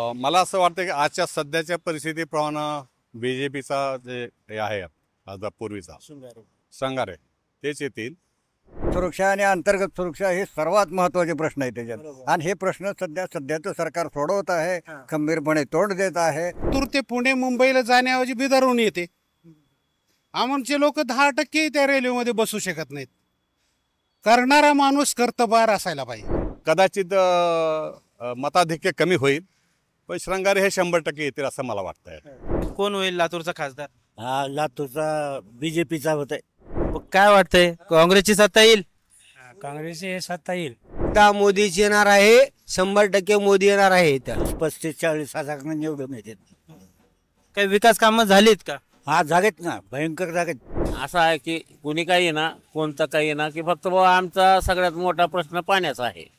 मला असं वाटतं की आजच्या सध्याच्या परिस्थितीप्रमाणे बीजेपीचा जे आहे आता पूर्वीचा संगारे रे तेच येतील सुरक्षा आणि अंतर्गत सुरक्षा हे सर्वात महत्वाचे प्रश्न आहे त्याच्यात आणि हे प्रश्न सध्या सध्याचं सरकार सोडवत आहे खंबीरपणे तोंड देत आहे तूर ते पुणे मुंबईला जाण्याऐवजी बिदरून येते आमचे लोक दहा टक्के त्या रेल्वेमध्ये बसू शकत नाहीत करणारा माणूस कर्तबार असायला पाहिजे कदाचित मताधिक्य कमी होईल पण श्रंगारे हे शंभर टक्के येतील असं मला वाटतंय कोण होईल लातूरचा खासदार हा लातूरचा बीजेपीचा होत मग काय वाटतंय काँग्रेसची सत्ता येईल काँग्रेसची हे सत्ता येईल आता मोदीची येणार आहे शंभर टक्के मोदी येणार आहे त्या पस्तीस चाळीस हजार निवडून येतात काही विकास काम झालीत का हा जागेत ना भयंकर जागेत असं आहे की कुणी काही ना कोणतं काही ना की फक्त बाबा आमचा सगळ्यात मोठा प्रश्न पाण्याचा आहे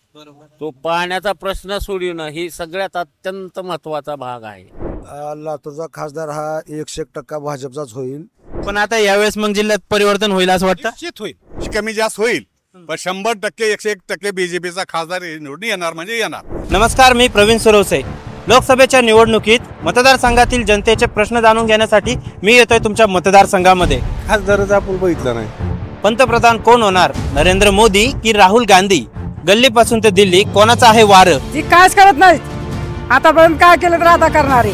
तो पाण्याचा प्रश्न सोडविणं ही सगळ्यात अत्यंत महत्वाचा भाग आहे लातूरचा खासदार हा एकशे टक्का भाजपचाच होईल पण आता यावेळेस मग जिल्ह्यात परिवर्तन होईल असं वाटतं निश्चित होईल कमी जास्त होईल पण शंभर टक्के एकशे एक टक्के बीजेपीचा खासदार निवडून येणार म्हणजे येणार नमस्कार मी प्रवीण सुरवसे लोकसभेच्या निवडणुकीत मतदारसंघातील जनतेचे प्रश्न जाणून घेण्यासाठी मी येतोय तुमच्या मतदारसंघामध्ये खासदाराचा आपण बघितलं नाही पंतप्रधान कोण होणार नरेंद्र मोदी की राहुल गांधी गल्लीपासून ते दिल्ली कोणाचं आहे वारं जी कायच करत नाही आतापर्यंत काय केलं तर आता करणार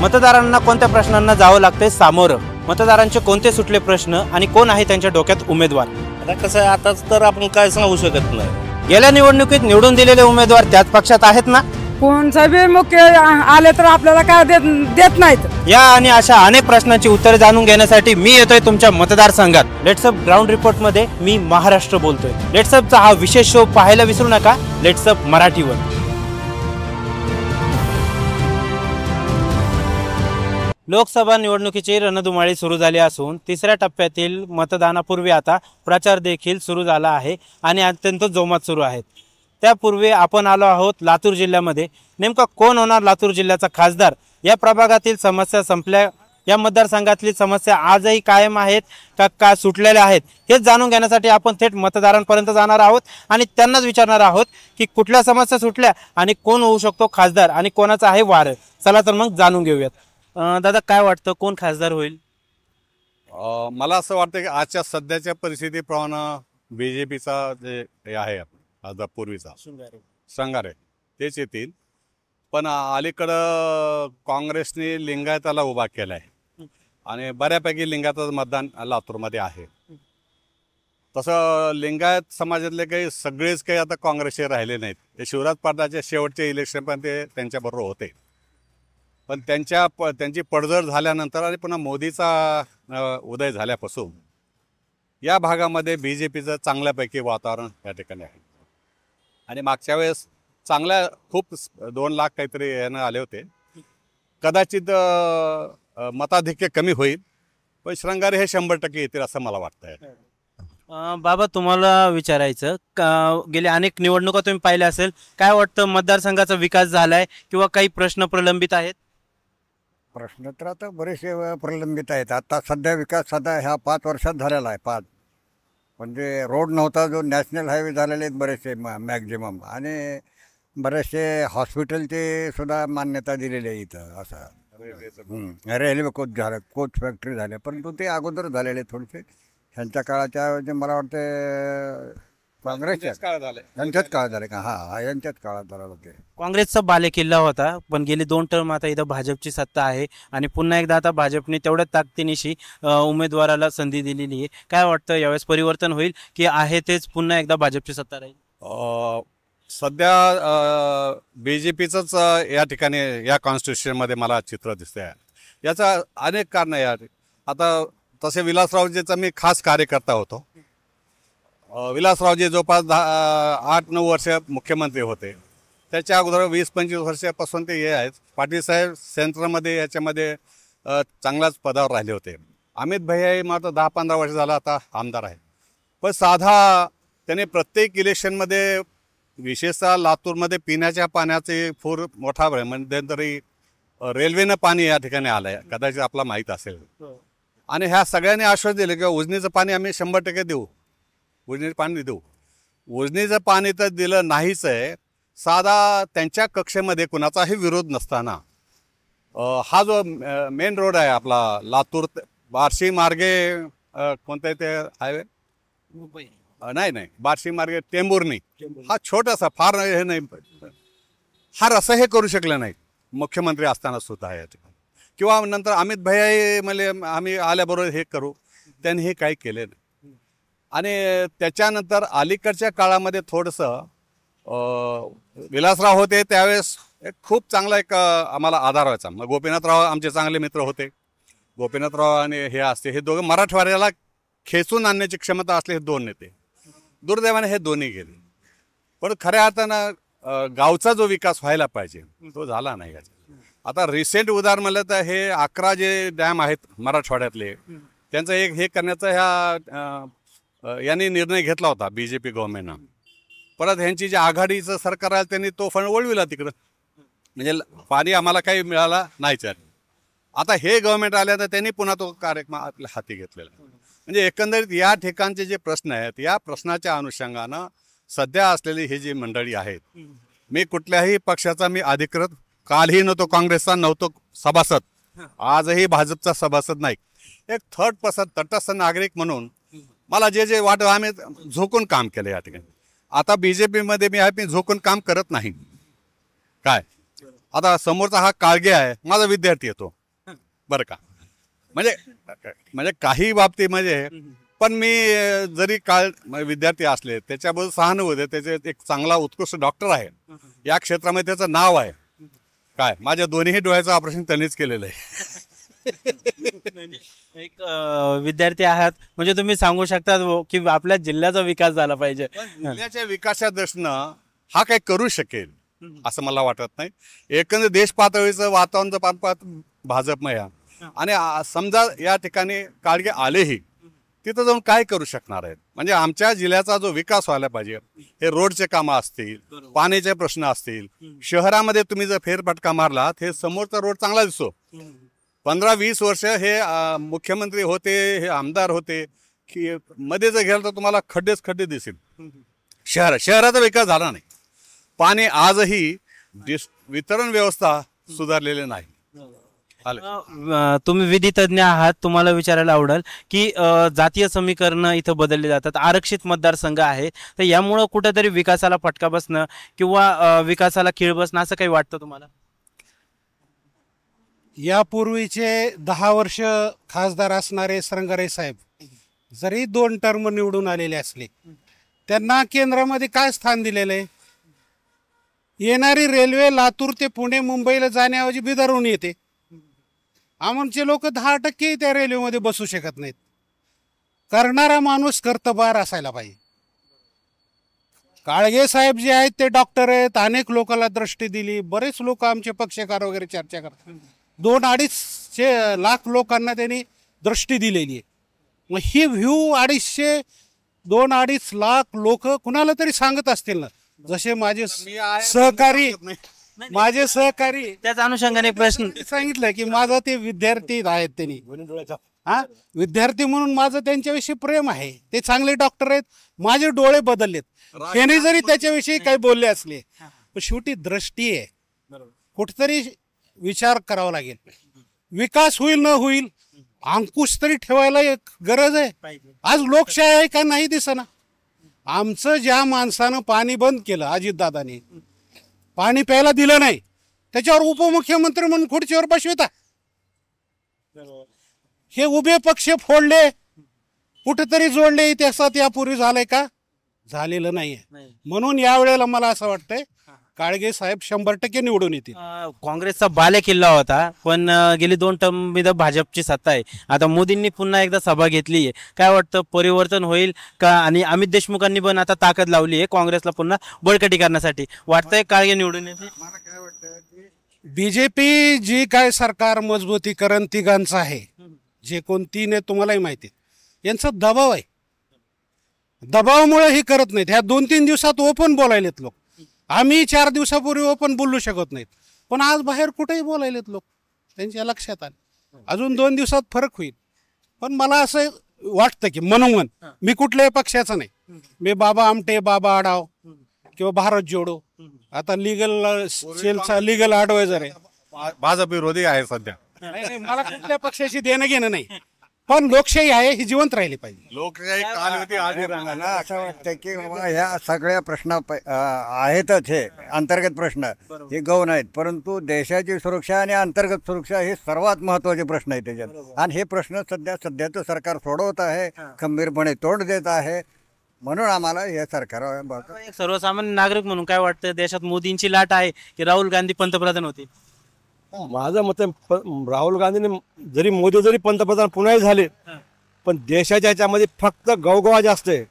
मतदारांना कोणत्या प्रश्नांना जावं लागतंय सामोरं मतदारांचे कोणते सुटले प्रश्न आणि कोण आहे त्यांच्या डोक्यात उमेदवार आता कसं आताच तर आपण काय सांगू शकत नाही गेल्या निवडणुकीत निवडून दिलेले उमेदवार त्याच पक्षात आहेत ना कोणचा बी मुख्य आले तर आपल्याला काय देत देत नाहीत या आणि अशा अनेक प्रश्नांची उत्तरे जाणून घेण्यासाठी मी येतोय तुमच्या मतदारसंघात लेट्सअप ग्राउंड रिपोर्ट मध्ये मी महाराष्ट्र बोलतोय लेट्सअपचा हा विशेष शो पाहायला विसरू नका लेट्सअप मराठीवर लोकसभा निवडणुकीची रणधुमाळी सुरू झाली असून तिसऱ्या टप्प्यातील मतदानापूर्वी आता प्रचार देखील सुरू झाला आहे आणि अत्यंत जोमात सुरू आहेत त्यापूर्वी आपण आलो आहोत लातूर जिल्ह्यामध्ये नेमका कोण होणार लातूर जिल्ह्याचा खासदार या प्रभागातील समस्या संपल्या या मतदारसंघातली समस्या आजही कायम आहेत का का सुटलेल्या आहेत हेच जाणून घेण्यासाठी आपण थेट मतदारांपर्यंत जाणार आहोत आणि त्यांनाच विचारणार आहोत की कुठल्या समस्या सुटल्या आणि कोण होऊ शकतो खासदार आणि कोणाचं आहे वार चला तर मग जाणून घेऊयात दादा काय वाटतं कोण खासदार होईल मला असं वाटतं की आजच्या सध्याच्या परिस्थितीप्रमाणे बी जे पीचा जे आहे आता पूर्वीचा संगारे तेच येतील पण अलीकडं काँग्रेसने लिंगायताला उभा केलाय आणि बऱ्यापैकी लिंगायताचं मतदान लातूरमध्ये आहे तसं लिंगायत समाजातले काही सगळेच काही आता काँग्रेसचे राहिले नाहीत ते शिवराज पाटाच्या शेवटचे इलेक्शन पण ते त्यांच्याबरोबर होते पण त्यांच्या प त्यांची पडझड झाल्यानंतर आणि पुन्हा मोदीचा उदय झाल्यापासून या भागामध्ये बी जे पीचं चांगल्यापैकी वातावरण या ठिकाणी आहे आणि मागच्या वेळेस चांगल्या खूप दोन लाख काहीतरी यानं आले होते कदाचित मताधिक्य कमी होईल पण श्रंगारे हे शंभर टक्के येतील असं मला वाटतंय बाबा तुम्हाला विचारायचं गेल्या अनेक निवडणुका तुम्ही पाहिल्या असेल काय वाटतं मतदारसंघाचा विकास झालाय किंवा काही प्रश्न प्रलंबित आहेत प्रश्न तर आता बरेचसे प्रलंबित आहेत आता सध्या विकास सध्या ह्या पाच वर्षात झालेला आहे पाच म्हणजे रोड नव्हता जो नॅशनल हायवे झालेले आहेत बरेचसे म मॅक्झिमम आणि बरेचसे हॉस्पिटलचे सुद्धा मान्यता दिलेली आहे इथं असं रेल्वे कोच झालं कोच फॅक्टरी झाल्या परंतु ते अगोदर झालेले थोडेसे ह्यांच्या काळाच्या मला वाटते काँग्रेसचा काळ झाले झाले का काँग्रेसचा बालेकिल्ला होता पण गेले दोन टर्म आता इथं भाजपची सत्ता आहे आणि पुन्हा एकदा आता भाजपने तेवढ्या ताकदीनिशी उमेदवाराला संधी दिलेली आहे काय वाटतं यावेळेस परिवर्तन होईल की आहे तेच पुन्हा एकदा भाजपची सत्ता राहील सध्या बीजेपीच या ठिकाणी या मध्ये मला चित्र दिसते आहे याचा अनेक कारण आहे आता तसे विलासरावजीचा मी खास कार्यकर्ता होतो विलासरावजी जवळपास दहा आठ नऊ वर्ष मुख्यमंत्री होते त्याच्या अगोदर वीस पंचवीस वर्षापासून ते हे आहेत पाटील साहेब सेंटरमध्ये याच्यामध्ये चांगलाच पदावर राहिले होते अमित भैया मात्र दहा पंधरा वर्ष झाला आता आमदार आहेत पण साधा त्याने प्रत्येक इलेक्शनमध्ये विशेषतः लातूरमध्ये पिण्याच्या पाण्याचे फूर मोठा वेळ म्हणजे तरी रेल्वेनं पाणी या ठिकाणी आलं आहे कदाचित आपला माहीत असेल हो. आणि ह्या सगळ्यांनी आश्वास दिले किंवा उजनीचं पाणी आम्ही शंभर टक्के देऊ वजनेचे पाणी देऊ वजनेचं पाणी तर दिलं नाहीच आहे साधा त्यांच्या कक्षेमध्ये कुणाचाही विरोध नसताना हा जो मेन रोड आहे आपला लातूर बार्शी मार्गे कोणता ते हायवे नाही नाही बार्शी मार्गे नाही हा छोटासा फार हे नाही फार असं हे करू शकलं नाही मुख्यमंत्री असताना सुद्धा आहे ठिकाणी किंवा नंतर अमित भैयाही म्हणजे आम्ही आल्याबरोबर हे करू त्यांनी हे काही केले नाही आणि त्याच्यानंतर अलीकडच्या काळामध्ये थोडंसं विलासराव होते त्यावेळेस एक खूप चांगला एक आम्हाला आधार व्हायचा मग गोपीनाथराव आमचे चांगले मित्र होते गोपीनाथराव आणि हे असते हे दोघं मराठवाड्याला खेचून आणण्याची क्षमता असले हे दोन नेते दुर्दैवाने हे दोन्ही गेले पण खऱ्या अर्थानं गावचा जो विकास व्हायला पाहिजे तो झाला नाही आता रिसेंट उदाहरण म्हणलं तर हे अकरा जे डॅम आहेत मराठवाड्यातले त्यांचं एक हे करण्याचं ह्या यांनी निर्णय घेतला होता बी जे पी गव्हर्मेंटनं परत ह्यांची जी आघाडीचं सरकार आलं त्यांनी तो फंड वळविला तिकडं म्हणजे पाणी आम्हाला काही मिळाला नाही आता हे गव्हर्नमेंट आले तर त्यांनी पुन्हा तो कार्यक्रम आपल्या हाती घेतलेला म्हणजे एकंदरीत या ठिकाणचे जे प्रश्न आहेत या प्रश्नाच्या अनुषंगानं सध्या असलेली ही जी मंडळी आहेत मी कुठल्याही पक्षाचा मी अधिकृत कालही नव्हतो काँग्रेसचा नव्हतो सभासद आजही भाजपचा सभासद नाही एक थर्ड पर्सन तटस्थ नागरिक म्हणून मला जे जे वाटत आम्ही झोकून काम केलं या ठिकाणी आता बी जे पीमध्ये मी आहे मी झोकून काम करत नाही काय आता समोरचा हा काळगे आहे माझा विद्यार्थी येतो बरं का म्हणजे म्हणजे काही बाबती म्हणजे पण मी जरी काळ म्हणजे विद्यार्थी असले त्याच्याबद्दल सहानुभूती त्याचे एक चांगला उत्कृष्ट डॉक्टर आहे या क्षेत्रामध्ये त्याचं नाव आहे काय माझ्या दोन्ही डोळ्याचं ऑपरेशन त्यांनीच केलेलं आहे एक विद्यार्थी आहात म्हणजे तुम्ही सांगू शकता हो, की आपल्या जिल्ह्याचा विकास झाला पाहिजे जिल्ह्याच्या विकासा दृष्टीनं हा काय करू शकेल असं मला वाटत नाही एकंदर देश पातळीचं वातावरण भाजप या आणि समजा या ठिकाणी काळगे आलेही तिथं जाऊन काय करू शकणार आहेत म्हणजे आमच्या जिल्ह्याचा जो विकास व्हायला पाहिजे हे रोडचे कामं असतील पाण्याचे प्रश्न असतील शहरामध्ये तुम्ही जर फेरफटका मारला हे समोरचा रोड चांगला दिसतो पंधरा वीस वर्ष हे मुख्यमंत्री होते हे आमदार होते की मध्ये जर गेलं तर तुम्हाला खड्डेच खड्डे दिसेल शहर शहराचा विकास झाला नाही पाणी आजही वितरण व्यवस्था सुधारलेली नाही तुम्ही तुम्ही तज्ञ आहात तुम्हाला विचारायला आवडेल की जातीय समीकरण इथं बदलले जातात आरक्षित मतदारसंघ आहे तर यामुळं कुठेतरी विकासाला फटका बसणं किंवा विकासाला खीळ बसणं असं काही वाटतं तुम्हाला यापूर्वीचे दहा वर्ष खासदार असणारे सरंगरे साहेब जरी दोन टर्म निवडून आलेले असले त्यांना केंद्रामध्ये काय स्थान दिलेलं आहे येणारी रेल्वे लातूर ते पुणे मुंबईला जाण्याऐवजी बिदरून येते आमचे लोक दहा टक्के त्या रेल्वेमध्ये बसू शकत नाहीत करणारा माणूस कर्तबार असायला पाहिजे काळगे साहेब जे आहेत ते डॉक्टर आहेत अनेक लोकांना दृष्टी दिली बरेच लोक आमचे पक्षकार वगैरे चर्चा करतात दोन अडीचशे लाख लोकांना त्यांनी दृष्टी दिलेली आहे मग ही व्ह्यू अडीचशे दोन अडीच लाख लोक कुणाला तरी सांगत असतील ना जसे माझे सहकारी माझे सहकारी त्याच अनुषंगाने प्रश्न सांगितलं की माझा ते विद्यार्थी आहेत त्यांनी हा विद्यार्थी म्हणून माझं त्यांच्याविषयी प्रेम आहे ते चांगले डॉक्टर आहेत माझे डोळे बदललेत त्यांनी जरी त्याच्याविषयी काही बोलले असले पण शेवटी दृष्टी आहे कुठतरी विचार करावा लागेल विकास होईल न होईल अंकुश तरी ठेवायला एक गरज आहे आज लोकशाही आहे का नाही दिसना आमचं ज्या माणसानं पाणी बंद केलं अजितदादानी पाणी प्यायला दिलं नाही त्याच्यावर उपमुख्यमंत्री म्हणून खुर्चीवर बसविता हे उभे पक्ष फोडले कुठेतरी जोडले इतिहासात यापूर्वी झालंय का झालेलं नाहीये म्हणून यावेळेला मला असं वाटतंय काळगे साहेब शंभर टक्के निवडून येतील काँग्रेसचा बाले किल्ला होता पण गेली दोन टर्म मध्ये भाजपची सत्ता आहे आता मोदींनी पुन्हा एकदा सभा घेतली आहे काय वाटतं परिवर्तन होईल का आणि अमित देशमुखांनी पण आता ताकद लावली आहे काँग्रेसला पुन्हा बळकटी करण्यासाठी वाटतंय काळगे निवडून येते बीजेपी जी काय सरकार मजबूतीकरण तिघांचं आहे जे कोण तीन आहे तुम्हालाही माहिती यांचा दबाव आहे दबावामुळे ही करत नाहीत ह्या दोन तीन दिवसात ओपन बोलायलेत लोक आम्ही चार दिवसापूर्वी पण बोलू शकत नाहीत पण आज बाहेर कुठेही बोलायलेत लोक त्यांच्या लक्षात आले अजून दोन दिवसात फरक होईल पण मला असं वाटतं की मनोमन मी कुठल्याही पक्षाचा नाही मी बाबा आमटे बाबा आडाव किंवा भारत जोडो आता लिगल सेलचा लिगल ॲडवायझर आहे भाजप विरोधी आहे सध्या मला कुठल्या पक्षाशी देणं घेणं नाही पण लोकशाही आहे ही जिवंत राहिली पाहिजे लोकशाही काल होती आज असं वाटतं की बाबा ह्या सगळ्या प्रश्न आहेतच हे अंतर्गत प्रश्न हे गौण आहेत परंतु देशाची सुरक्षा आणि अंतर्गत सुरक्षा हे सर्वात महत्वाचे प्रश्न आहेत त्याच्यात आणि हे प्रश्न सध्या सध्याचं सरकार सोडवत आहे खंबीरपणे तोंड देत आहे म्हणून आम्हाला हे सरकार सर्वसामान्य नागरिक म्हणून काय वाटतं देशात मोदींची लाट आहे की राहुल गांधी पंतप्रधान होते माझं मत आहे, राहुल गांधीने जरी मोदी जरी पंतप्रधान पुन्हाही झाले पण देशाच्या याच्यामध्ये फक्त गवगवा जास्त आहे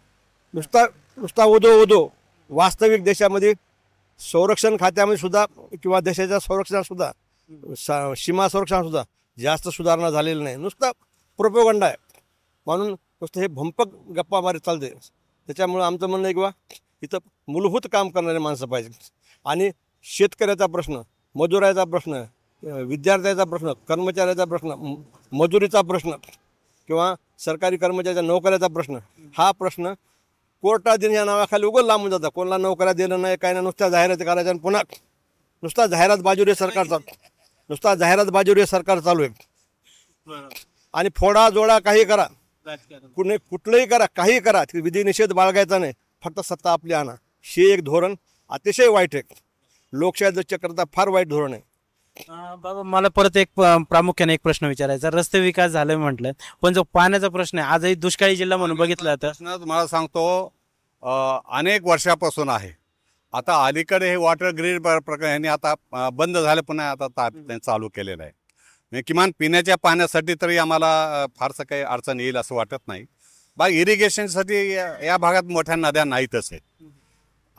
नुसता नुसता ओदो उदो वास्तविक देशामध्ये संरक्षण खात्यामध्ये सुद्धा किंवा देशाच्या संरक्षणात सुद्धा सीमा संरक्षण सुद्धा जास्त सुधारणा झालेली नाही नुसता प्रोपोगंडा आहे म्हणून नुसतं हे भंपक गप्पा मारे चालते त्याच्यामुळं आमचं म्हणणं आहे किंवा इथं मूलभूत काम करणारे माणसं पाहिजे आणि शेतकऱ्याचा प्रश्न मजुराचा प्रश्न विद्यार्थ्याचा प्रश्न कर्मचाऱ्याचा प्रश्न मजुरीचा प्रश्न किंवा सरकारी कर्मचाऱ्याच्या नोकऱ्याचा प्रश्न हा प्रश्न कोर्टाधीन या नावाखाली उघड लांबून जातात कोणाला नोकऱ्या दिलं नाही काय नाही नुसत्या जाहिराती करायच्या पुन्हा नुसता जाहिरात बाजूर सरकार चालू नुसता जाहिरात बाजूर सरकार चालू आहे आणि फोडा जोडा काही करा कुणी कुठलंही करा काही करा निषेध बाळगायचा नाही फक्त सत्ता आपली आणा हे एक धोरण अतिशय वाईट आहे लोकशाही दृष्टीकरता फार वाईट धोरण आहे बाबा मला परत एक प्रामुख्याने एक प्रश्न विचारायचा रस्ते विकास झाले म्हटलं पण जो पाण्याचा प्रश्न आहे आजही दुष्काळी जिल्हा म्हणून बघितला तर मला सांगतो अनेक वर्षापासून आहे आता अलीकडे हे वॉटर ग्रीड प्रकरण यांनी आता बंद झालं पण आता चालू केलेलं आहे म्हणजे किमान पिण्याच्या पाण्यासाठी तरी आम्हाला फारसं काही अडचण येईल असं वाटत नाही बा इरिगेशनसाठी या या भागात मोठ्या नद्या नाहीतच आहेत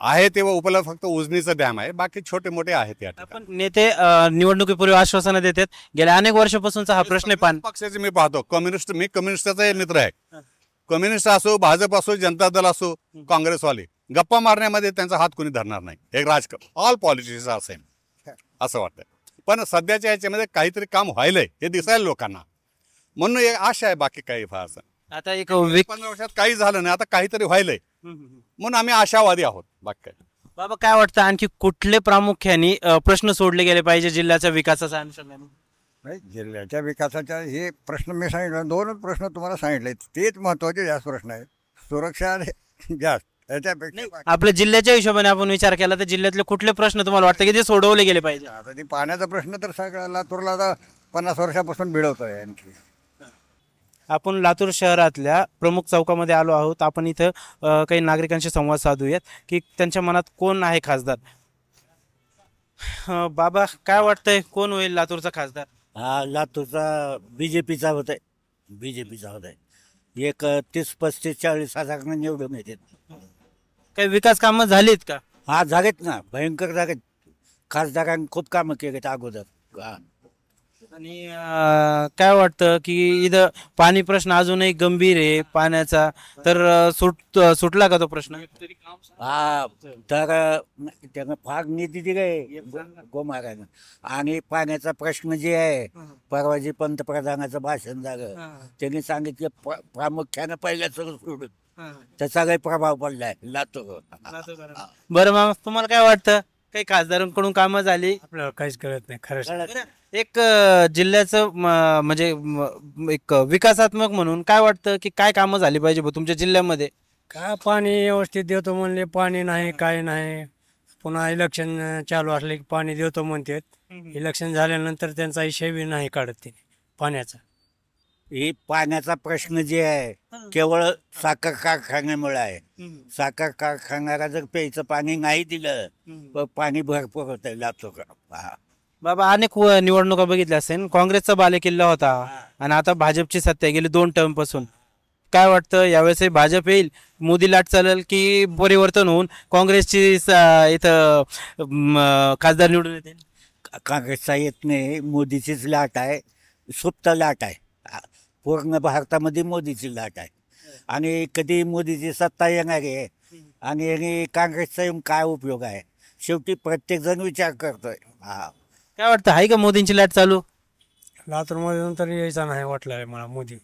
आहे तेव्हा उपलब्ध फक्त उजनीचा डॅम आहे बाकी छोटे मोठे आहेत या नेते निवडणुकीपूर्वी आश्वासनं देतात गेल्या अनेक वर्षापासूनचा हा प्रश्न आहे पक्षाचे मी पाहतो कम्युनिस्ट मी कम्युनिस्टचा मित्र आहे कम्युनिस्ट असो भाजप असो जनता दल असो काँग्रेसवाले गप्पा मारण्यामध्ये त्यांचा हात कोणी धरणार नाही एक राजक ऑल पॉलिटिशियन्स असेल असं वाटतं पण सध्याच्या याच्यामध्ये काहीतरी काम व्हायलंय हे दिसायला लोकांना म्हणून एक आशा आहे बाकी काही फारसं आता एक पंधरा वर्षात काही झालं नाही आता काहीतरी व्हायलंय म्हणून आम्ही आशावादी आहोत बाकी बाबा काय वाटतं आणखी कुठले प्रामुख्याने प्रश्न सोडले गेले पाहिजे जिल्ह्याच्या विकासाचा अनुषंगाने नाही जिल्ह्याच्या विकासाच्या हे प्रश्न मी सांगितलं दोनच प्रश्न तुम्हाला सांगितले तेच महत्त्वाचे जास्त प्रश्न आहेत सुरक्षा जास्त याच्यापेक्षा आपल्या जिल्ह्याच्या हिशोबाने आपण विचार केला तर जिल्ह्यातले कुठले प्रश्न तुम्हाला वाटतं की ते सोडवले गेले पाहिजे आता ते पाण्याचा प्रश्न तर सगळ्या लातूरला पन्नास वर्षापासून भिडवत आहे आणखी आपण लातूर शहरातल्या प्रमुख चौकामध्ये आलो आहोत आपण इथं काही नागरिकांशी संवाद साधूयात की त्यांच्या मनात कोण आहे खासदार बाबा काय वाटतंय कोण होईल लातूरचा खासदार हा लातूरचा बीजेपीचा होत आहे बीजेपीचा होत आहे एक तीस पस्तीस चाळीस हजार निवडून येतात काही विकास कामं झालीत का हा झालेत ना भयंकर झालेत खासदारांनी खूप कामं केली अगोदर आणि काय वाटतं की इथं पाणी प्रश्न अजूनही गंभीर आहे पाण्याचा तर सुट सुटला का तो प्रश्न हा तर त्यानं फार निधी दिले गोमाराने आणि पाण्याचा प्रश्न जे आहे परवाजी पंतप्रधानाचं भाषण झालं त्यांनी सांगितलं प्रामुख्याने प्रामुख्यानं पहिल्या सगळं सोडून त्याचा काही प्रभाव पडलाय लातूर बरं मग तुम्हाला काय वाटतं काही खासदारांकडून कामं झाली आपल्याला काहीच कळत नाही खरं एक जिल्ह्याचं म्हणजे एक विकासात्मक म्हणून काय वाटतं की काय कामं झाली पाहिजे तुमच्या जिल्ह्यामध्ये काय पाणी व्यवस्थित देतो म्हणले पाणी नाही काय नाही पुन्हा इलेक्शन चालू असले की पाणी देतो म्हणते इलेक्शन झाल्यानंतर त्यांचा हिशेबी नाही काढत ते पाण्याचा हे पाण्याचा प्रश्न जे आहे केवळ साखर कारखान्यामुळे आहे साखर कारखान्याला जर प्यायचं पाणी नाही दिलं तर पाणी भरपूर होत का बाबा अनेक निवडणुका बघितल्या असेल काँग्रेसचा बालेकिल्ला होता आणि आता भाजपची सत्ता गेली दोन टर्म पासून काय वाटतं यावेळेस भाजप येईल मोदी लाट चालेल की परिवर्तन होऊन काँग्रेसची इथं खासदार निवडून येतील काँग्रेसचा येत नाही मोदीचीच लाट आहे सुप्त लाट आहे पूर्ण भारतामध्ये मोदीची लाट आहे आणि कधी मोदीची सत्ता येणार आहे आणि आणि काँग्रेसचा येऊन काय उपयोग आहे शेवटी प्रत्येकजण विचार करतोय हा काय वाटतं आहे का मोदींची लाट चालू मध्ये तर यायचा नाही वाटलं मला मोदी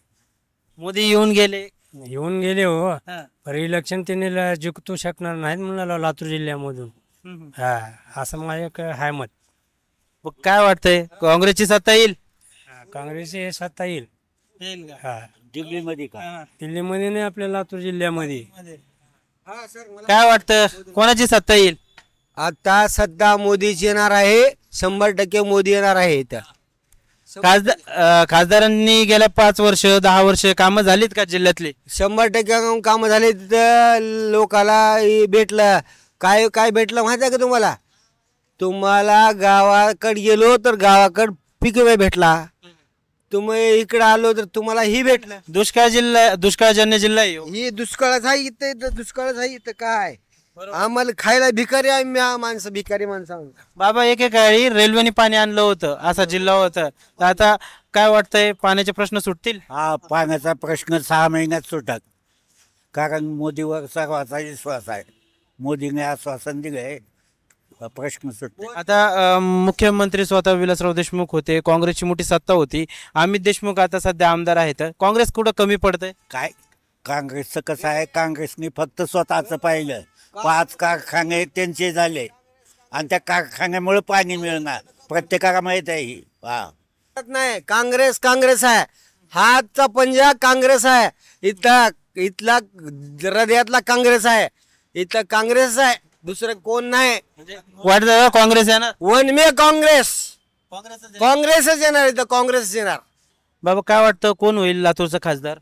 मोदी येऊन गेले येऊन गेले हो पर इलेक्शन त्यांनी जिंकतू शकणार नाहीत म्हणाला लातूर जिल्ह्यामधून हा असं माझं एक हाय मत मग काय वाटतंय काँग्रेसची सत्ता येईल काँग्रेसची हे सत्ता येईल दिल्लीमध्ये का दिल्लीमध्ये नाही आपल्या लातूर जिल्ह्यामध्ये हा सर काय वाटतं कोणाची सत्ता येईल आता सध्या मोदीची येणार आहे शंभर टक्के मोदी येणार आहे इथं खासदार खासदारांनी गेल्या पाच वर्ष दहा वर्ष कामं झालीत का जिल्ह्यातले शंभर टक्के कामं झाले तिथं लोकाला भेटलं काय काय भेटलं माहित आहे का तुम्हाला तुम्हाला गावाकड गेलो तर गावाकड पिकवे भेटला तुम्ही इकडे आलो तर तुम्हाला ही भेटलं दुष्काळ जिल्हा दुष्काळजन्य जिल्हा ही दुष्काळच आहे इथे दुष्काळच आहे इथं काय आम्हाला खायला भिकारी आहे हा माणसं भिकारी माणसं बाबा एकेकाळी रेल्वेने पाणी आणलं होतं असा जिल्हा होता आता काय वाटतंय पाण्याचे प्रश्न सुटतील हा पाण्याचा प्रश्न सहा महिन्यात सुटत कारण मोदीवर सर्वांचा विश्वास आहे मोदीने आश्वासन दिलंय प्रश्न सुटतो आता मुख्यमंत्री स्वतः विलासराव देशमुख होते काँग्रेसची मोठी सत्ता होती अमित देशमुख आता सध्या आमदार आहेत काँग्रेस कुठं कमी पडतंय काय काँग्रेसचं कसं आहे काँग्रेसने फक्त स्वतःचं पाहिलं पाच कारखाने त्यांचे झाले आणि त्या कारखान्यामुळे पाणी मिळणार प्रत्येकाला माहित आहे ही नाही काँग्रेस काँग्रेस आहे हातचा पंजा काँग्रेस आहे इथला इथला हृदयातला काँग्रेस आहे इथं काँग्रेस आहे दुसरं कोण नाही म्हणजे? वाटत काँग्रेस येणार वन मे काँग्रेस काँग्रेसच येणार इथं काँग्रेस येणार बाबा काय वाटतं कोण होईल लातूरचा खासदार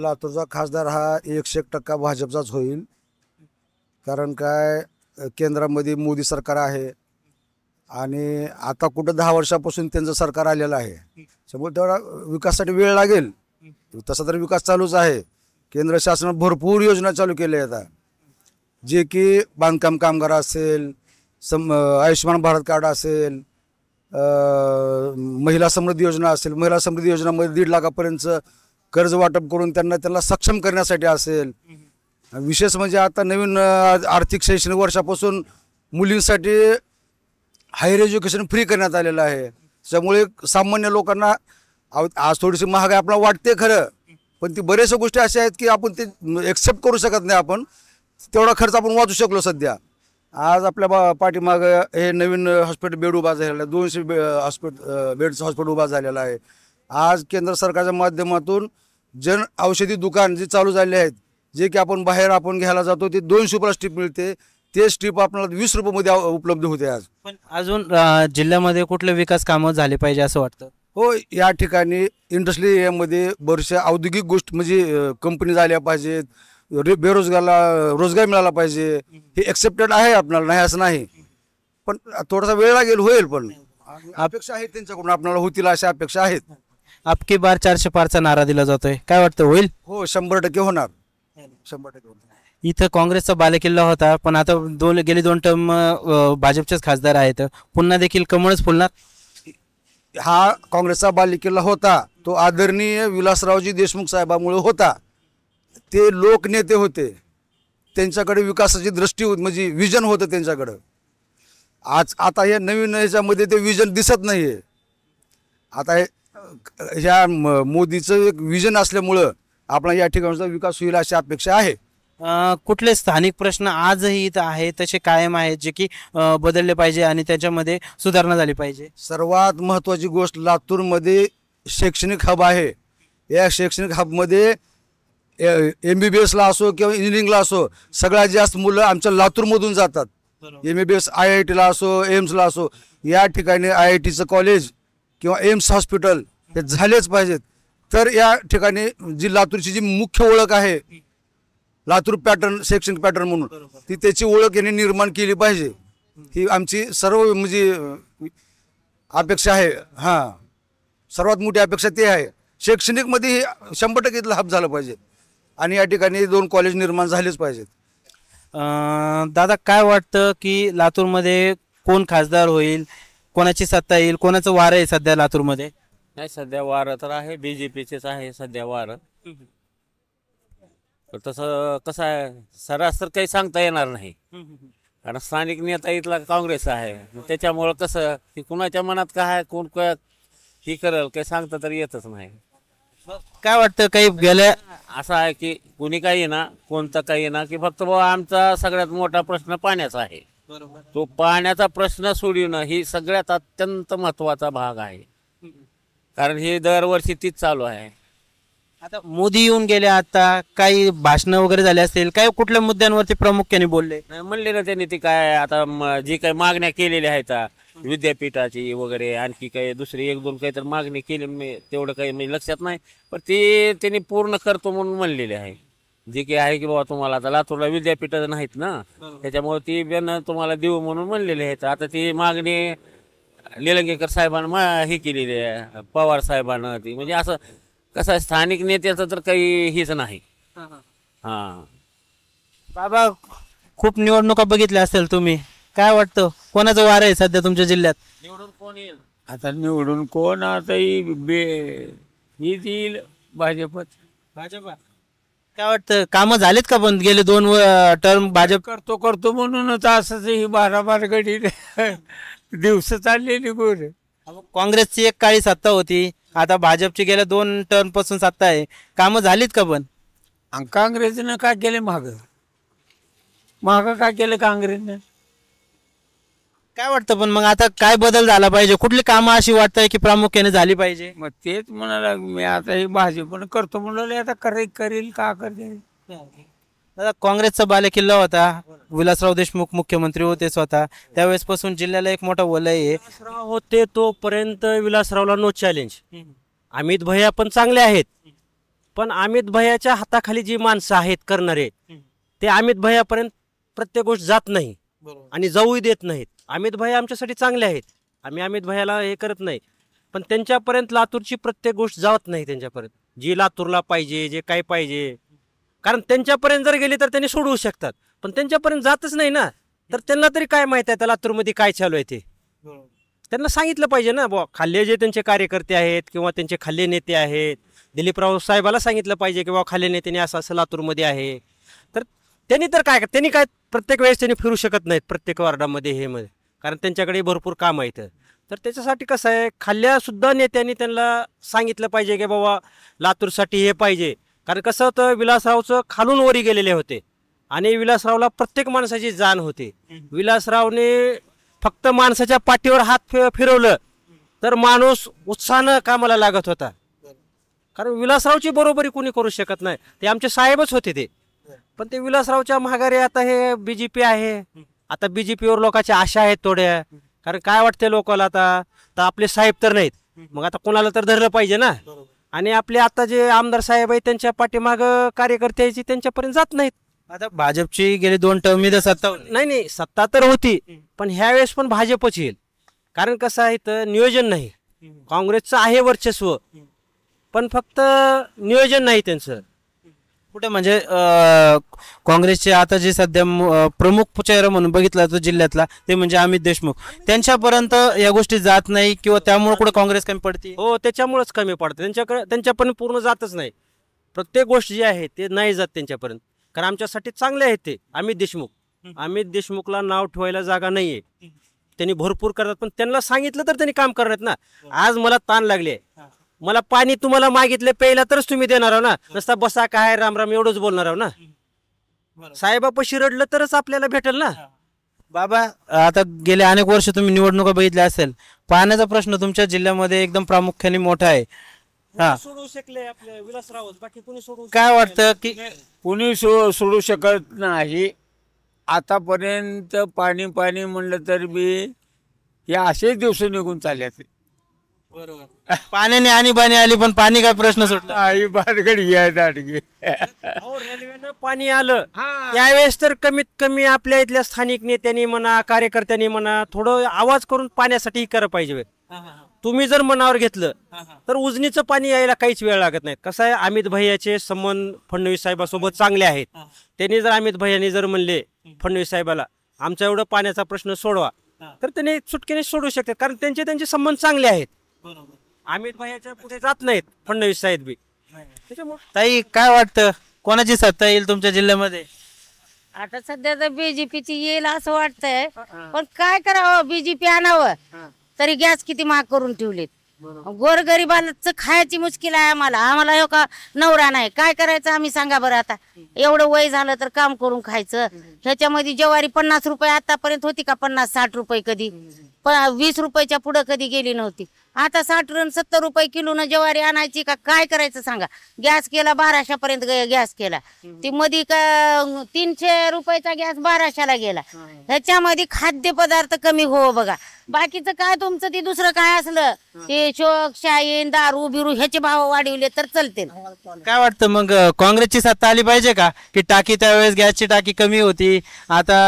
लातूरचा खासदार हा एकशे टक्का भाजपचाच होईल कारण काय केंद्रामध्ये मोदी सरकार आहे आणि आता कुठं दहा वर्षापासून त्यांचं सरकार आलेलं आहे त्यामुळे तेवढा विकासासाठी वेळ लागेल तसा तर विकास चालूच आहे केंद्र शासनात भरपूर योजना चालू केल्या आहेत आता जे की बांधकाम कामगार असेल सम आयुष्यमान भारत कार्ड असेल महिला समृद्धी योजना असेल महिला समृद्धी योजनामध्ये दीड लाखापर्यंत कर्ज वाटप करून त्यांना त्यांना सक्षम करण्यासाठी असेल विशेष म्हणजे आता नवीन आर्थिक शैक्षणिक वर्षापासून मुलींसाठी हायर एज्युकेशन फ्री करण्यात आलेलं आहे त्यामुळे सामान्य लोकांना आज थोडीशी महागाई आपल्याला वाटते खरं पण ती बऱ्याचशा गोष्टी अशा आहेत की आपण ते एक्सेप्ट करू शकत नाही आपण तेवढा खर्च आपण वाचू शकलो सध्या आज आपल्या बा पाठीमाग हे नवीन हॉस्पिटल बेड उभा झालेला आहे दोनशे बे हॉस्पिटल बेडचं हॉस्पिटल उभा झालेला आहे आज केंद्र सरकारच्या माध्यमातून जन औषधी दुकान जे चालू झाले आहेत जे की आपण बाहेर आपण घ्यायला जातो ते दोनशे रुपयाला स्ट्रीप मिळते ते स्ट्रीप आपल्याला वीस रुपयामध्ये उपलब्ध होते आज पण अजून जिल्ह्यामध्ये कुठले विकास कामं झाले पाहिजे असं वाटतं हो या ठिकाणी इंडस्ट्री एरियामध्ये बरेचशा औद्योगिक गोष्ट म्हणजे कंपनी झाल्या पाहिजेत रे बेरोजगारला रोजगार मिळाला पाहिजे हे एक्सेप्टेड आहे आपल्याला नाही असं नाही पण थोडासा वेळ लागेल होईल पण अपेक्षा आहेत त्यांच्याकडून आपल्याला होतील अशा अपेक्षा आहेत आपके बार चारशे पारचा नारा दिला जातोय काय वाटतं होईल हो शंभर टक्के होणार शंभर टक्के इथं काँग्रेसचा बालेकिल्ला होता पण आता दोन गेले दोन टर्म भाजपचेच खासदार आहेत पुन्हा देखील कमळच फुलणार हा काँग्रेसचा बालेकिल्ला होता तो आदरणीय विलासरावजी देशमुख साहेबामुळे होता ते लोकनेते होते त्यांच्याकडे विकासाची दृष्टी होत म्हणजे विजन होतं त्यांच्याकडं आज आता या नवीन ह्याच्यामध्ये ते विजन दिसत नाही आहे आता हे ह्या मोदीचं एक विजन असल्यामुळं आपला या ठिकाणचा विकास होईल अशी अपेक्षा आहे कुठले स्थानिक प्रश्न आजही इथं आहे तसे कायम आहेत जे की बदलले पाहिजे आणि त्याच्यामध्ये सुधारणा झाली पाहिजे सर्वात महत्त्वाची गोष्ट लातूरमध्ये शैक्षणिक हब आहे या शैक्षणिक हबमध्ये एम बी बी एसला असो किंवा इंजिनिअरिंगला असो सगळ्यात जास्त मुलं आमच्या लातूरमधून जातात M B B S I I टीला असो एम्सला असो या ठिकाणी आय आय टीचं कॉलेज किंवा एम्स हॉस्पिटल हे झालेच पाहिजेत तर या ठिकाणी जी लातूरची जी मुख्य ओळख आहे लातूर पॅटर्न शैक्षणिक पॅटर्न म्हणून ती त्याची ओळख यांनी निर्माण केली पाहिजे ही आमची सर्व म्हणजे अपेक्षा आहे हां सर्वात मोठी अपेक्षा ती आहे शैक्षणिकमध्ये हे शंभर टक्के हब झालं पाहिजे आणि या ठिकाणी दोन कॉलेज निर्माण झालेच पाहिजेत दादा काय वाटतं की लातूरमध्ये कोण खासदार होईल कोणाची सत्ता येईल कोणाचं वार आहे सध्या लातूरमध्ये नाही सध्या वारं तर आहे बीजेपीचेच आहे सध्या वारं तस तसं कसं आहे तर काही सांगता येणार नाही कारण स्थानिक नेता इथला काँग्रेस आहे त्याच्यामुळं कसं की कुणाच्या मनात काय आहे कोण काय ही करेल काही सांगता तर येतच नाही काय वाटतं काही गेल्या असं आहे की कुणी काही ना कोणतं काही ना की फक्त बाबा आमचा सगळ्यात मोठा प्रश्न पाण्याचा आहे तो पाण्याचा प्रश्न सोडून ही सगळ्यात अत्यंत महत्वाचा भाग आहे कारण हे दरवर्षी तीच चालू आहे आता मोदी येऊन गेले आता काही भाषण वगैरे झाले असतील काय कुठल्या मुद्द्यांवरती प्रामुख्याने बोलले म्हणले ना त्यांनी ती काय आता जी काही मागण्या केलेल्या आहेत विद्यापीठाची वगैरे आणखी काही दुसरी एक दोन काही तर मागणी केली मी तेवढं काही म्हणजे लक्षात नाही पण ते त्यांनी पूर्ण करतो म्हणून म्हणलेले आहे जे काही आहे की बाबा तुम्हाला आता लातूरला विद्यापीठ नाहीत ना त्याच्यामुळे ती बेन तुम्हाला देऊ म्हणून म्हणलेले आहेत आता ती मागणी निलंगेकर साहेबांना हे केलेली आहे पवार साहेबांना ती म्हणजे असं कसं स्थानिक नेत्याचं तर काही हेच नाही हा बाबा खूप निवडणुका बघितल्या असेल तुम्ही काय वाटतं कोणाचं वार आहे सध्या तुमच्या जिल्ह्यात निवडून कोण येईल आता निवडून कोण आता ही बे ही देईल भाजप काय वाटतं कामं झालेत का पण गेले दोन टर्म भाजप करतो करतो म्हणूनच असंच ही बारा गडी दिवस चाललेली गोर काँग्रेसची एक काळी सत्ता होती आता भाजपची गेल्या दोन टर्म पासून सत्ता आहे कामं झालीत का पण काँग्रेसनं काय केले माग माग काय केलं काँग्रेसनं काय वाटतं पण मग आता काय बदल झाला पाहिजे कुठली कामं अशी वाटत की प्रामुख्याने झाली पाहिजे मग तेच म्हणाला मी आता ही भाजी पण करतो म्हणाले आता करे करेल का करते दादा काँग्रेसचा बालेकिल्ला होता विलासराव देशमुख मुख्यमंत्री होते स्वतः पासून जिल्ह्याला एक मोठा वलय आहे होते तोपर्यंत विलासरावला नो चॅलेंज अमित भैया पण चांगले आहेत पण अमित भैयाच्या हाताखाली जी माणसं आहेत करणारे ते अमित भैयापर्यंत प्रत्येक गोष्ट जात नाही आणि जाऊही देत नाहीत अमित भाई आमच्यासाठी चांगले आहेत आम्ही अमित भाईला हे करत नाही पण त्यांच्यापर्यंत लातूरची प्रत्येक गोष्ट जात नाही त्यांच्यापर्यंत जी लातूरला पाहिजे जे काय पाहिजे कारण त्यांच्यापर्यंत जर गेली तर त्यांनी सोडवू शकतात पण त्यांच्यापर्यंत जातच नाही ना तर त्यांना तरी काय माहित आहे त्या लातूरमध्ये काय चालू आहे ते त्यांना सांगितलं पाहिजे ना बुवा खाल्ले जे त्यांचे कार्यकर्ते आहेत किंवा त्यांचे खाल्ले नेते आहेत दिलीपराव साहेबाला सांगितलं पाहिजे की बाबा खाल्ले नेत्याने असं असं लातूरमध्ये आहे तर त्यांनी तर काय त्यांनी काय प्रत्येक वेळेस त्यांनी फिरू शकत नाहीत प्रत्येक वार्डामध्ये हे मध्ये कारण त्यांच्याकडे भरपूर काम आहेत तर त्याच्यासाठी कसं आहे खाल्ल्यासुद्धा नेत्यांनी त्यांना सांगितलं पाहिजे की बाबा लातूरसाठी हे पाहिजे कारण कसं होतं विलासरावचं खालून वरी गेलेले होते आणि विलासरावला प्रत्येक माणसाची जाण होते विलासरावने फक्त माणसाच्या पाठीवर हात फिरवलं तर माणूस उत्साहानं कामाला लागत होता कारण विलासरावची बरोबरी कोणी करू शकत नाही ते आमचे साहेबच होते ते पण ते विलासरावच्या माघारी आता हे बीजेपी आहे आता बीजेपीवर लोकांच्या आशा आहेत थोड्या कारण काय वाटते लोकांना आता तर आपले साहेब तर नाहीत मग आता कोणाला तर धरलं पाहिजे ना आणि आपले आता जे आमदार साहेब आहेत त्यांच्या पाठीमाग कार्यकर्त्याची त्यांच्यापर्यंत जात नाहीत आता भाजपची गेली दोन टर्म सत्ता नाही नाही सत्ता तर होती पण ह्या वेळेस पण भाजपच येईल कारण कसं आहे तर नियोजन नाही काँग्रेसचं आहे वर्चस्व पण फक्त नियोजन नाही त्यांचं कुठे म्हणजे काँग्रेसचे आता जे सध्या प्रमुख चेहरा म्हणून बघितला तो जिल्ह्यातला ते म्हणजे अमित देशमुख त्यांच्यापर्यंत या गोष्टी जात नाही किंवा त्यामुळे कुठे काँग्रेस कमी पडते हो त्याच्यामुळेच कमी पडते त्यांच्याकडे त्यांच्यापर्यंत पूर्ण जातच नाही प्रत्येक गोष्ट जी आहे ते नाही जात त्यांच्यापर्यंत कारण आमच्यासाठी चांगले आहेत ते अमित देशमुख अमित देशमुखला नाव ठेवायला जागा नाहीये त्यांनी भरपूर करतात पण त्यांना सांगितलं तर त्यांनी काम करणार ना हो. आज मला ताण लागले आहे मला पाणी तुम्हाला मागितलं प्यायला तरच तुम्ही देणार आहो ना नसता बसा काय राम राम एवढंच बोलणार आहो ना साहेबापाशी शिरडलं तरच आपल्याला भेटेल ना बाबा आता गेले अनेक वर्ष तुम्ही निवडणुका बघितल्या असेल पाण्याचा प्रश्न तुमच्या जिल्ह्यामध्ये एकदम प्रामुख्याने मोठा आहे सोडू शकले आपले विलासराव बाकी कोणी काय वाटतं की म्हणजे कुणी सोडू शकत नाही आतापर्यंत पाणी पाणी म्हणलं तर बी हे असेच दिवस निघून चालले असते पाण्याने आणि पाणी आली पण पाणी काय प्रश्न सुटला आई बारगडी आहे रेल्वेनं पाणी आलं त्यावेळेस तर कमीत कमी आपल्या इथल्या स्थानिक नेत्यांनी म्हणा कार्यकर्त्यांनी म्हणा थोडं आवाज करून पाण्यासाठी करा पाहिजे तुम्ही जर मनावर घेतलं तर उजनीचं पाणी यायला काहीच वेळ लागत नाही कसं आहे अमित भैयाचे संबंध फडणवीस साहेबासोबत चांगले आहेत त्यांनी जर अमित भैयानी जर म्हणले फडणवीस साहेबाला आमचा एवढं पाण्याचा प्रश्न सोडवा तर त्यांनी सुटकेने सोडू शकतात कारण त्यांचे त्यांचे संबंध चांगले आहेत अमित भाई पुढे जात नाहीत फडणवीस साहेब बी ताई काय वाटत कोणाची सत्ता येईल तुमच्या जिल्ह्यामध्ये आता सध्या तर बीजेपीची येईल असं वाटतंय पण काय करावं बीजेपी आणावं तरी गॅस किती महाग करून ठेवलेत गोरगरीबाला खायची मुश्किल आहे आम्हाला आम्हाला हो का नवरा नाही काय करायचं आम्ही सांगा बरं आता एवढं वय झालं तर काम करून खायचं ह्याच्यामध्ये ज्वारी पन्नास रुपये आतापर्यंत होती का पन्नास साठ रुपये कधी वीस रुपयाच्या पुढे कधी गेली नव्हती आता साठ रन सत्तर रुपये किलो न ज्वारी आणायची का काय करायचं सांगा गॅस केला पर्यंत गॅस केला ती मधी का तीनशे रुपयाचा गॅस बाराशाला गेला ह्याच्यामध्ये पदार्थ कमी हो बघा बाकीचं काय तुमचं ते दुसरं काय असलं ते शोक शाहीन दारू बिरू ह्याचे भाव वाढवले तर चलते काय वाटतं मग काँग्रेसची सत्ता आली पाहिजे का की टाकी त्यावेळेस गॅसची टाकी कमी होती आता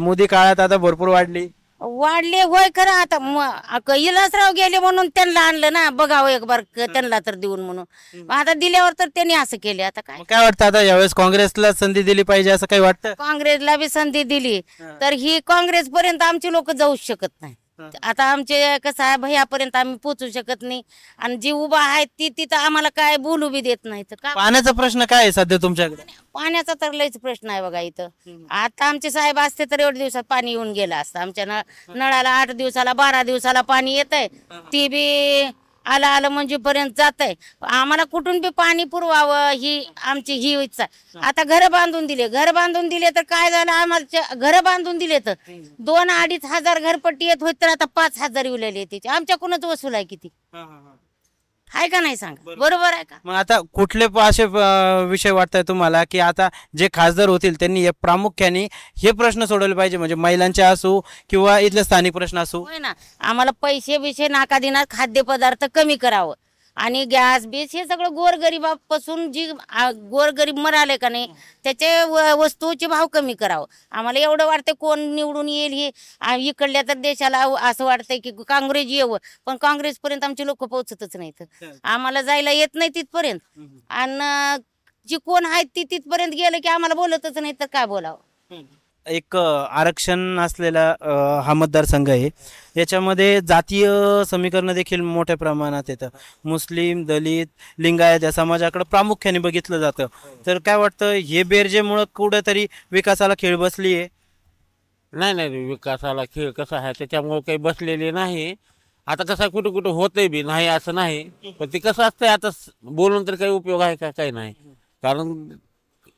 मोदी काळात आता भरपूर वाढली वाढले होय खरं आता इलासराव गेले म्हणून त्यांना आणलं ना बघावं एक बार त्यांना तर देऊन म्हणून आता दिल्यावर तर त्यांनी असं केले आता काय काय वाटतं आता यावेळेस काँग्रेसला संधी दिली पाहिजे असं काही वाटतं काँग्रेसला बी संधी दिली तर ही काँग्रेस पर्यंत आमची लोक जाऊ शकत नाही आता आमचे कसं आहे भयापर्यंत आम्ही पोचू शकत नाही आणि जी उभा आहे ती तिथं आम्हाला काय बोलू बी देत नाही तर पाण्याचा प्रश्न काय आहे सध्या तुमच्याकडे पाण्याचा तर लयच प्रश्न आहे बघा इथं आता आमचे साहेब असते तर एवढ्या दिवसात पाणी येऊन गेला असतं आमच्या नळाला आठ दिवसाला बारा दिवसाला पाणी येत आहे ती बी आलं आलं म्हणजे पर्यंत जात आहे आम्हाला कुठून बी पाणी पुरवावं ही आमची ही इच्छा आता घर बांधून दिले घर बांधून दिले तर काय झालं आम्हाला घर बांधून दिले तर दोन अडीच हजार घरपट्टी येत होते तर आता पाच हजार येऊ लागले त्याची आमच्याकडूनच वसूल आहे किती आहे का नाही सांगा बरोबर आहे का मग आता कुठले असे विषय वाटताय तुम्हाला की आता जे खासदार होतील त्यांनी प्रामुख्याने हे प्रश्न सोडवले पाहिजे म्हणजे महिलांचे असू किंवा इथले स्थानिक प्रश्न असू ना आम्हाला पैसे विषय नाका देणार खाद्यपदार्थ कमी करावं आणि गॅस बीस हे सगळं गोरगरीबापासून जी गोरगरीब मराले का नाही त्याचे वस्तूचे भाव कमी करावं आम्हाला एवढं वाटतं कोण निवडून येईल हे इकडल्या तर देशाला असं वाटतंय की काँग्रेस येवं पण काँग्रेसपर्यंत आमचे लोक पोहोचतच नाहीत आम्हाला जायला येत नाही तिथपर्यंत आणि जी कोण आहेत ती तिथपर्यंत गेलं की आम्हाला बोलतच नाही तर काय बोलावं एक आरक्षण असलेला हा मतदारसंघ आहे याच्यामध्ये जातीय समीकरण देखील मोठ्या प्रमाणात येतं मुस्लिम दलित लिंगायत या समाजाकडे प्रामुख्याने बघितलं जातं तर काय वाटतं हे बेरजेमुळं कुठेतरी विकासाला खेळ बसली आहे नाही नाही विकासाला खेळ कसा आहे त्याच्यामुळे काही बसलेली नाही आता कसं कुठं कुठं होतंय बी नाही असं नाही पण ते कसं असतंय आता बोलून तर काही उपयोग आहे का काही नाही कारण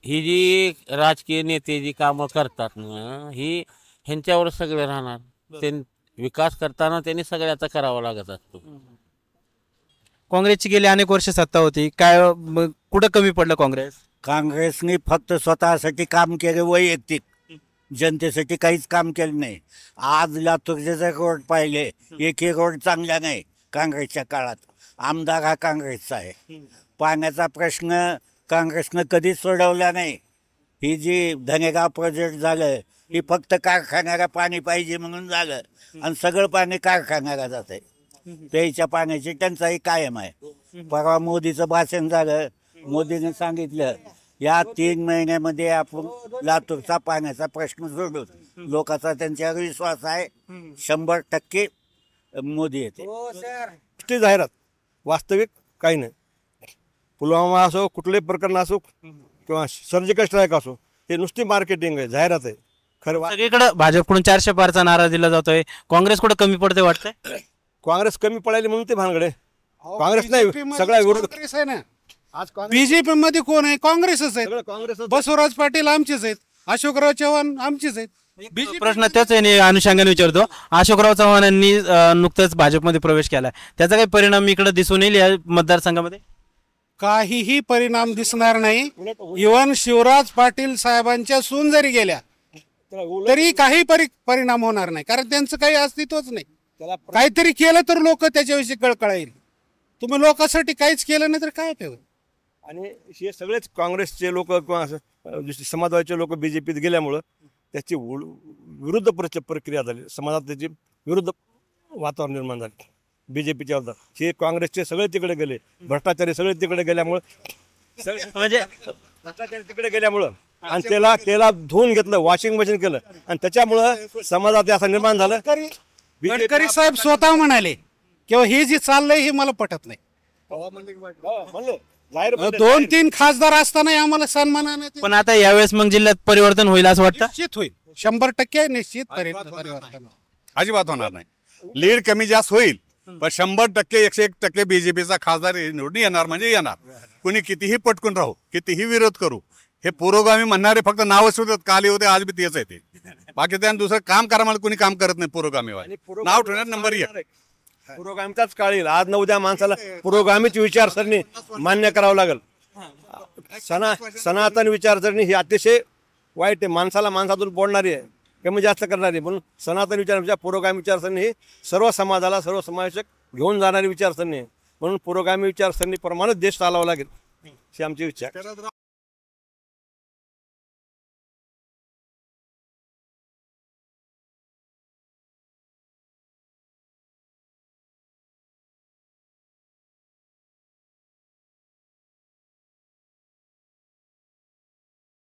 ही जी राजकीय नेते जी कामं करतात ना ही ह्यांच्यावर सगळे राहणार ते विकास करताना त्यांनी सगळ्याचा करावा लागत असतो काँग्रेसची गेली अनेक वर्ष सत्ता होती काय कुठं कमी पडलं काँग्रेस काँग्रेसने फक्त स्वतःसाठी काम केले वैयक्तिक जनतेसाठी काहीच काम केलं नाही आज लातूरचे जर रोड पाहिले एक एक रोड चांगला नाही काँग्रेसच्या काळात आमदार हा काँग्रेसचा आहे पाण्याचा प्रश्न काँग्रेसनं कधीच सोडवला नाही ही जी धनेगाव प्रोजेक्ट झालं ही फक्त कारखान्याला पाणी पाहिजे म्हणून झालं आणि सगळं पाणी कारखान्याला जात आहे प्यायच्या पाण्याची टंचाई कायम आहे परवा मोदीचं भाषण झालं मोदीने सांगितलं या तीन महिन्यामध्ये आपण लातूरचा पाण्याचा प्रश्न सोडू लोकांचा त्यांच्यावर विश्वास आहे शंभर टक्के मोदी येते हो, जाहिरात वास्तविक काही नाही पुलवामा असो कुठले प्रकरण असो किंवा सर्जिकल स्ट्राईक असो हे नुसती मार्केटिंग आहे जाहिरात आहे खरं सगळीकडे भाजपकडून चारशे पारचा नारा दिला जातोय काँग्रेस कुठं कमी पडते वाटतंय काँग्रेस कमी पडायले म्हणून ते भानगडे काँग्रेस नाही सगळा विरोध आहे ना आज बीजेपी मध्ये कोण आहे काँग्रेसच आहे बसवराज पाटील आमचेच आहेत अशोकराव चव्हाण आमचेच आहेत प्रश्न त्याच आहे अनुषंगाने विचारतो अशोकराव चव्हाण यांनी नुकतंच भाजपमध्ये प्रवेश केलाय त्याचा काही परिणाम इकडे दिसून येईल या मतदारसंघामध्ये काहीही परिणाम दिसणार नाही इवन शिवराज पाटील साहेबांच्या सून जरी गेल्या तरी काही परि परिणाम होणार नाही कारण त्यांचं काही अस्तित्वच नाही काहीतरी केलं तर लोक त्याच्याविषयी कळकळाईल तुम्ही लोकांसाठी काहीच केलं नाही तर काय ठेव आणि हे सगळेच काँग्रेसचे लोक किंवा समाजवादीचे लोक बीजेपीत गेल्यामुळं त्याची विरुद्ध प्रक्रिया झाली समाजात त्याची विरुद्ध वातावरण निर्माण झाले बी जे आमदार हे काँग्रेसचे सगळे तिकडे गेले भ्रष्टाचारी सगळे तिकडे गेल्यामुळं म्हणजे भ्रष्टाचारी तिकडे गेल्यामुळं आणि त्याला त्याला धुवून घेतलं वॉशिंग मशीन केलं आणि त्याच्यामुळं समाजात असं निर्माण झालं गडकरी साहेब स्वतः म्हणाले किंवा हे जे चाललंय हे मला पटत नाही दोन तीन खासदार असताना आम्हाला सन्मान पण आता यावेळेस मग जिल्ह्यात परिवर्तन होईल असं वाटतं निश्चित होईल शंभर टक्के निश्चित परिवर्तन अजिबात होणार नाही लीड कमी जास्त होईल पण शंभर टक्के एकशे एक टक्के बीजेपीचा खासदार निवडणी येणार म्हणजे येणार कुणी कितीही पटकून राहू कितीही विरोध करू हे पुरोगामी म्हणणारे फक्त नावच होते काल होते आज बी तेच येते बाकी त्यांना दुसरं काम करा मला कुणी काम करत नाही पुरोगामी नाव ठेवण्यात नंबर एक पुरोगामीचाच काळ येईल आज न उद्या माणसाला पुरोगामीच विचारसरणी मान्य करावं लागेल सना सनातन विचारसरणी ही अतिशय वाईट आहे माणसाला माणसातून बोलणारी आहे असं जास्त नाही म्हणून सनातन विचारांच्या पुरोगामी विचारसरणी ही सर्व समाजाला सर्व समावेशक घेऊन जाणारी विचारसरणी आहे म्हणून पुरोगामी विचारसरणीप्रमाणेच देश चालावा लागेल ही आमची विचार